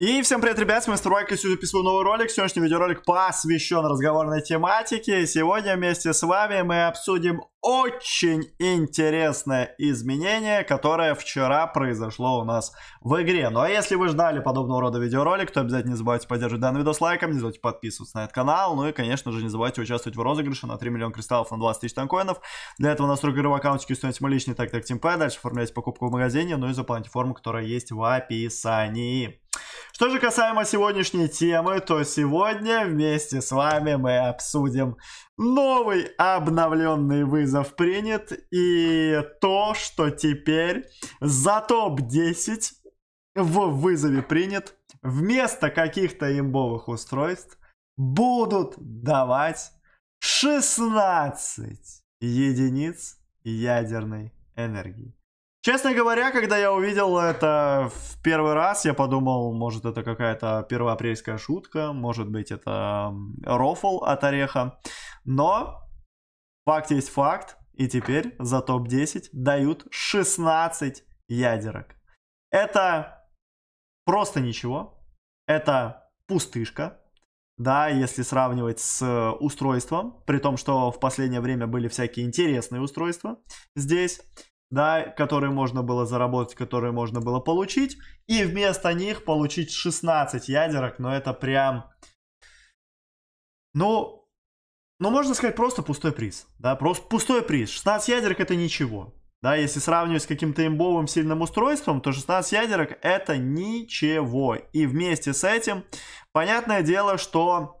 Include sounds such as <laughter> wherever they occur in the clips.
И всем привет, ребят, с вами Стройка, сегодня записываю новый ролик. Сегодняшний видеоролик посвящен разговорной тематике. Сегодня вместе с вами мы обсудим очень интересное изменение, которое вчера произошло у нас в игре. Ну а если вы ждали подобного рода видеоролик, то обязательно не забывайте поддерживать данный видос лайком, не забывайте подписываться на этот канал, ну и, конечно же, не забывайте участвовать в розыгрыше на 3 миллиона кристаллов на 20 тысяч танкоинов. Для этого настройка игры в установите мой личный так так Team P, дальше оформляйте покупку в магазине, ну и заполните форму, которая есть в описании. Что же касаемо сегодняшней темы, то сегодня вместе с вами мы обсудим новый обновленный вызов принят и то, что теперь за топ-10 в вызове принят вместо каких-то имбовых устройств будут давать 16 единиц ядерной энергии. Честно говоря, когда я увидел это в первый раз, я подумал, может это какая-то первоапрельская шутка, может быть это рофл от ореха. Но факт есть факт, и теперь за топ-10 дают 16 ядерок. Это просто ничего, это пустышка, да, если сравнивать с устройством, при том, что в последнее время были всякие интересные устройства здесь да, которые можно было заработать, которые можно было получить, и вместо них получить 16 ядерок, но это прям, ну, ну можно сказать просто пустой приз, да, просто пустой приз, 16 ядерок это ничего, да, если сравнивать с каким-то имбовым сильным устройством, то 16 ядерок это ничего, и вместе с этим, понятное дело, что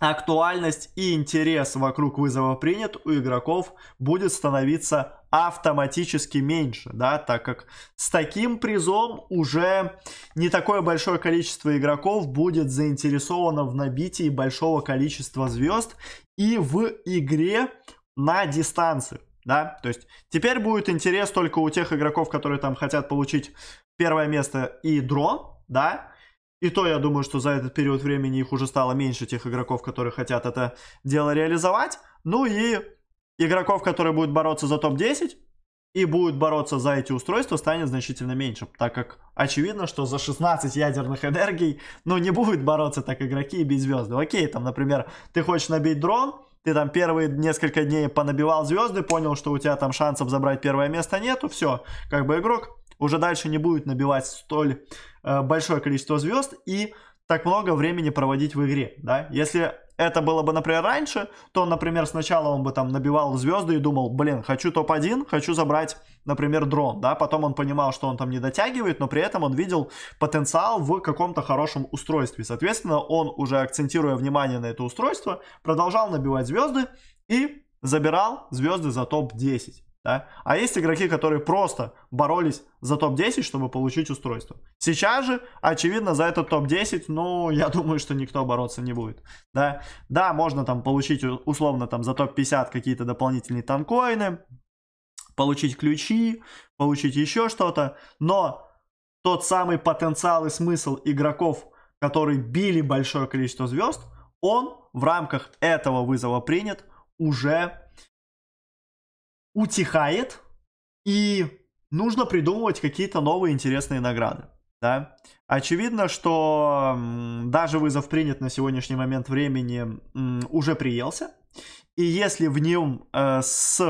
актуальность и интерес вокруг вызова принят у игроков будет становиться автоматически меньше, да, так как с таким призом уже не такое большое количество игроков будет заинтересовано в набитии большого количества звезд и в игре на дистанцию, да, то есть теперь будет интерес только у тех игроков, которые там хотят получить первое место и дрон, да, и то, я думаю, что за этот период времени их уже стало меньше тех игроков, которые хотят это дело реализовать. Ну и игроков, которые будут бороться за топ-10 и будут бороться за эти устройства, станет значительно меньше, так как очевидно, что за 16 ядерных энергий, ну, не будут бороться так игроки и бить звезды. Окей, там, например, ты хочешь набить дрон, ты там первые несколько дней понабивал звезды, понял, что у тебя там шансов забрать первое место нету, все, как бы игрок уже дальше не будет набивать столь э, большое количество звезд и так много времени проводить в игре, да. Если это было бы, например, раньше, то, например, сначала он бы там набивал звезды и думал, блин, хочу топ-1, хочу забрать, например, дрон, да, потом он понимал, что он там не дотягивает, но при этом он видел потенциал в каком-то хорошем устройстве. Соответственно, он уже акцентируя внимание на это устройство, продолжал набивать звезды и забирал звезды за топ-10. Да? А есть игроки, которые просто боролись за топ-10, чтобы получить устройство. Сейчас же, очевидно, за этот топ-10, ну, <laughs> я думаю, что никто бороться не будет. Да, да можно там получить условно там за топ-50 какие-то дополнительные танкоины, получить ключи, получить еще что-то, но тот самый потенциал и смысл игроков, которые били большое количество звезд, он в рамках этого вызова принят уже утихает, и нужно придумывать какие-то новые интересные награды. Да? Очевидно, что даже вызов принят на сегодняшний момент времени уже приелся. И если в нем э, с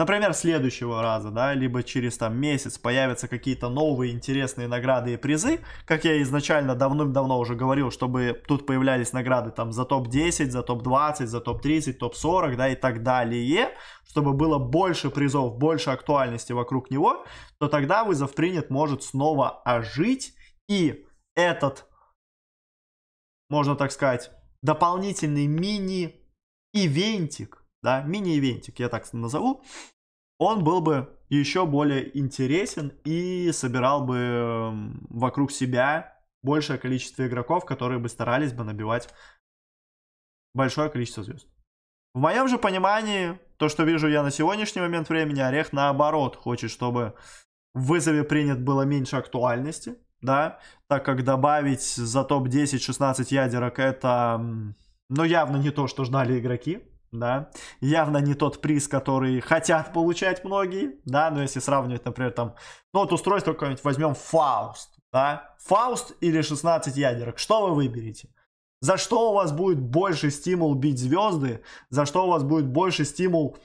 например, следующего раза, да, либо через там месяц появятся какие-то новые интересные награды и призы, как я изначально давным-давно уже говорил, чтобы тут появлялись награды там за топ-10, за топ-20, за топ-30, топ-40, да, и так далее, чтобы было больше призов, больше актуальности вокруг него, то тогда вызов принят может снова ожить, и этот, можно так сказать, дополнительный мини-ивентик, да, мини-ивентик, я так назову, он был бы еще более интересен и собирал бы эм, вокруг себя большее количество игроков, которые бы старались бы набивать большое количество звезд. В моем же понимании, то, что вижу я на сегодняшний момент времени, Орех наоборот хочет, чтобы в вызове принят было меньше актуальности, да, так как добавить за топ-10 16 ядерок это, ну, явно не то, что ждали игроки, да, явно не тот приз, который хотят получать многие, да, но если сравнивать, например, там, ну вот устройство какое-нибудь, возьмем Фауст, да, Фауст или 16 ядерок, что вы выберете? За что у вас будет больше стимул бить звезды, за что у вас будет больше стимул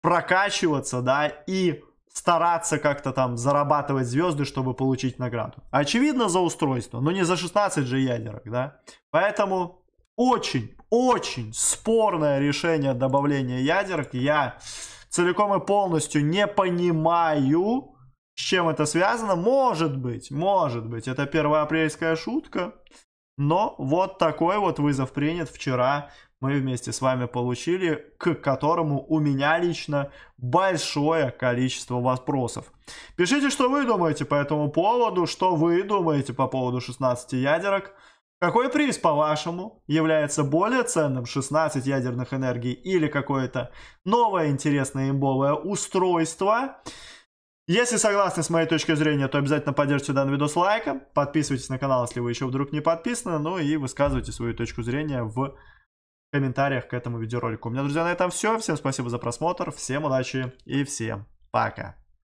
прокачиваться, да, и стараться как-то там зарабатывать звезды, чтобы получить награду. Очевидно, за устройство, но не за 16 же ядерок, да. Поэтому очень, очень спорное решение добавления ядерок. Я целиком и полностью не понимаю, с чем это связано. Может быть, может быть, это первая апрельская шутка. Но вот такой вот вызов принят вчера. Мы вместе с вами получили, к которому у меня лично большое количество вопросов. Пишите, что вы думаете по этому поводу, что вы думаете по поводу 16 ядерок. Какой приз, по-вашему, является более ценным 16 ядерных энергий или какое-то новое интересное имбовое устройство? Если согласны с моей точки зрения, то обязательно поддержите данный видос лайком, подписывайтесь на канал, если вы еще вдруг не подписаны, ну и высказывайте свою точку зрения в комментариях к этому видеоролику. У меня, друзья, на этом все. Всем спасибо за просмотр, всем удачи и всем пока.